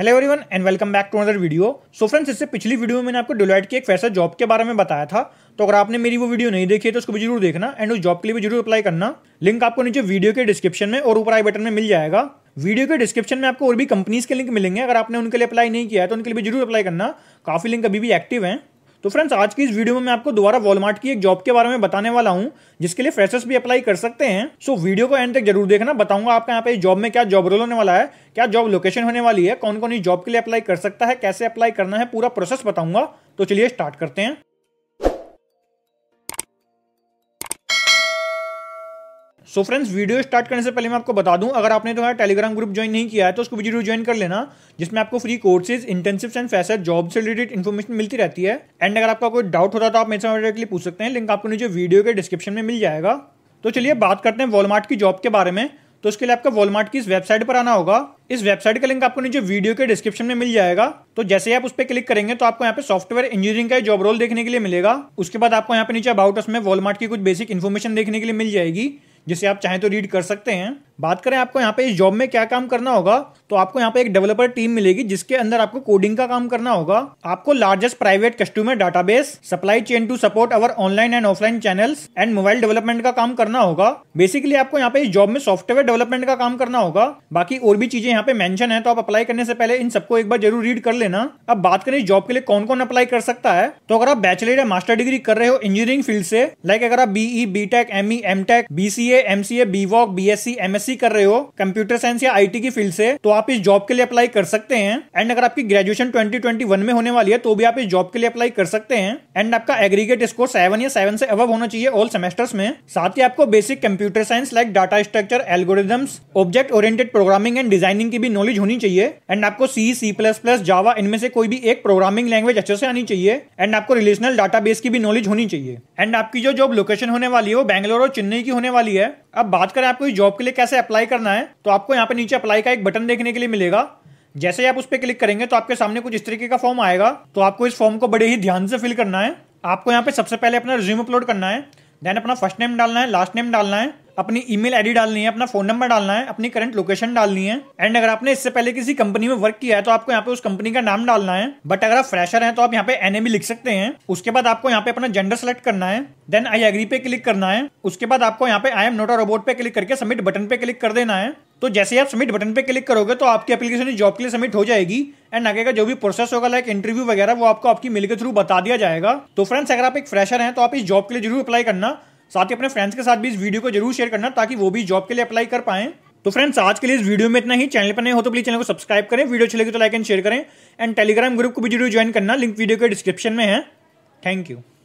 hello everyone and welcome back to another video so friends इससे पिछली video में मैंने आपको डिलॉइट की एक फैसा जॉब के बारे में बताया था तो अगर आपने मेरी वो वीडियो नहीं देखी है तो उसको भी जरूर देखना एंड उस जॉब के लिए भी जरूर अप्लाई करना लिंक आपको नीचे वीडियो के डिस्क्रिप्शन में और ऊपर आई बटन में मिल जाएगा वीडियो के डिस्क्रिप्शन में आपको और भी कंपनीज के लिंक मिलेंगे अगर आपने उनके लिए अप्लाई नहीं किया है तो उनके लिए भी जरूर अप्लाई करना काफी लिंक अभी भी एक्टिव है तो फ्रेंड्स आज की इस वीडियो में मैं आपको दोबारा वॉलमार्ट की एक जॉब के बारे में बताने वाला हूँ जिसके लिए फ्रेशर्स भी अप्लाई कर सकते हैं सो so, वीडियो को एंड तक जरूर देखना बताऊंगा आपका यहाँ पे जॉब में क्या जॉब रोल होने वाला है क्या जॉब लोकेशन होने वाली है कौन कौन इस जॉब के लिए अप्लाई कर सकता है कैसे अप्लाई करना है पूरा प्रोसेस बताऊंगा तो चलिए स्टार्ट करते हैं सो फ्रेंड्स वीडियो स्टार्ट करने से पहले मैं आपको बता दूं अगर आपने तो हमारा टेलीग्राम ग्रुप ज्वाइन नहीं किया है तो उसको भी जरूर ज्वाइन कर लेना जिसमें आपको free courses internships and fresher job से रिलेटेड इन्फॉर्मेशन मिलती रहती है एंड अगर आपका कोई डाउट होता है तो आप मेरे से डायरेक्टली पूछ सकते हैं लिंक आपको नीचे वीडियो के डिस्क्रिप्शन में मिल जाएगा तो चलिए बात करते हैं वॉलमार्ट की जॉब के बारे में तो उसके लिए आपको वॉलमार्ट की इस वेबसाइट पर आना होगा इस वेबसाइट का लिंक आपको नीचे वीडियो के डिस्क्रिप्शन में मिल जाएगा तो जैसे ही आप उस पर क्लिक करेंगे तो आपको यहाँ पे सॉफ्टवेयर इंजीनियरिंग का जॉब रोल देखने के लिए मिलेगा उसके बाद आपको यहाँ पे नीचे अबाउट उसमें वॉलमार्ट की कुछ बेसिक इन्फॉर्मेशन देखने के लिए मिल जाएगी जिसे आप चाहें तो रीड कर सकते हैं बात करें आपको यहाँ पे इस जॉब में क्या काम करना होगा तो आपको यहाँ पे एक डेवलपर टीम मिलेगी जिसके अंदर आपको कोडिंग का काम करना होगा आपको largest private customer database supply chain to support our online and offline channels and mobile development का काम करना होगा बेसिकली आपको यहाँ पे इस जॉब में सॉफ्टवेयर डेवलपमेंट का काम करना होगा बाकी और भी चीजें यहाँ पे मेंशन है तो आप अप्लाई करने से पहले इन सबको एक बार जरूर रीड कर लेना अब बात करें इस जॉब के लिए कौन कौन अप्लाई कर सकता है तो अगर आप बैचलर या मास्टर डिग्री कर रहे हो इंजीनियरिंग फील्ड से लाइक अगर आप BE B tech ME M tech B BCA MCA M S C MSc कर रहे हो कंप्यूटर साइंस या आईटी की फील्ड से तो आप इस जॉब के लिए अप्लाई कर सकते हैं एंड अगर आपकी ग्रेजुएशन 2021 में होने वाली है तो भी आप इस जॉब के लिए अप्लाई कर सकते हैं एंड आपका एग्रीगेट स्कोर सेवन या सेवन से अब होना चाहिए ऑल सेमेस्टर्स में साथ ही आपको basic computer science like data structure algorithms object oriented programming and designing की भी नॉलेज होनी चाहिए एंड आपको सी सी प्लस प्लस जावा इनमें से कोई भी एक प्रोग्रामिंग लैंग्वेज अच्छे से आनी चाहिए एंड आपको रिलेशनल डाटा की भी नॉलेज होनी चाहिए एंड आपकी जो जॉब लोकेशन होने वाली है वो बैंगलोर और चेन्नई की होने वाली है अब बात करें आपको इस जॉब के लिए कैसे अप्लाई करना है तो आपको यहाँ पे नीचे अप्लाई का एक बटन देखने के लिए मिलेगा जैसे ही आप उस पर क्लिक करेंगे तो आपके सामने कुछ इस तरीके का फॉर्म आएगा तो आपको इस फॉर्म को बड़े ही ध्यान से फिल करना है आपको यहाँ पे सबसे पहले अपना रिज्यूम अपलोड करना है देन अपना फर्स्ट नेम डालना है लास्ट नेम डालना है अपनी ईमेल आईडी डालनी है अपना फोन नंबर डालना है अपनी करंट लोकेशन डालनी है एंड अगर आपने इससे पहले किसी कंपनी में वर्क किया है तो आपको यहाँ पे उस कंपनी का नाम डालना है बट अगर आप फ्रेशर हैं तो आप यहाँ पे एन लिख सकते हैं उसके बाद आपको यहाँ पे अपना जेंडर सेलेक्ट करना है देन आई एग्री पे क्लिक करना है उसके बाद आपको यहाँ पे आई एम नोट रोबोट पे क्लिक करके सबमिट बटन पे क्लिक कर देना है तो जैसे ही आप सबमिट बटन पे क्लिक करोगे तो आपकी एप्लीकेशन जॉब के लिए सबमिट हो जाएगी एंड आगे का जो भी प्रोसेस होगा लाइक इंटरव्यू वगैरह वो आपको आपकी मेल के थ्रू बता दिया जाएगा तो फ्रेंड्स अगर आप एक फ्रेशर हैं तो आप इस जॉब के लिए जरूर अप्लाई करना साथ ही अपने फ्रेंड्स के साथ भी इस वीडियो को जरूर शेयर करना ताकि वो भी जॉब के लिए अप्लाई कर पाए तो फ्रेंड्स आज के लिए इस वीडियो में इतना ही चैनल पर नहीं हो तो प्लीज चैनल को सब्सक्राइब करें वीडियो अच्छी लगी तो लाइक एंड शेयर करें एंड टेलीग्राम ग्रुप को भी जरूर ज्वाइन करना लिंक वीडियो के डिस्क्रिप्शन में है थैंक यू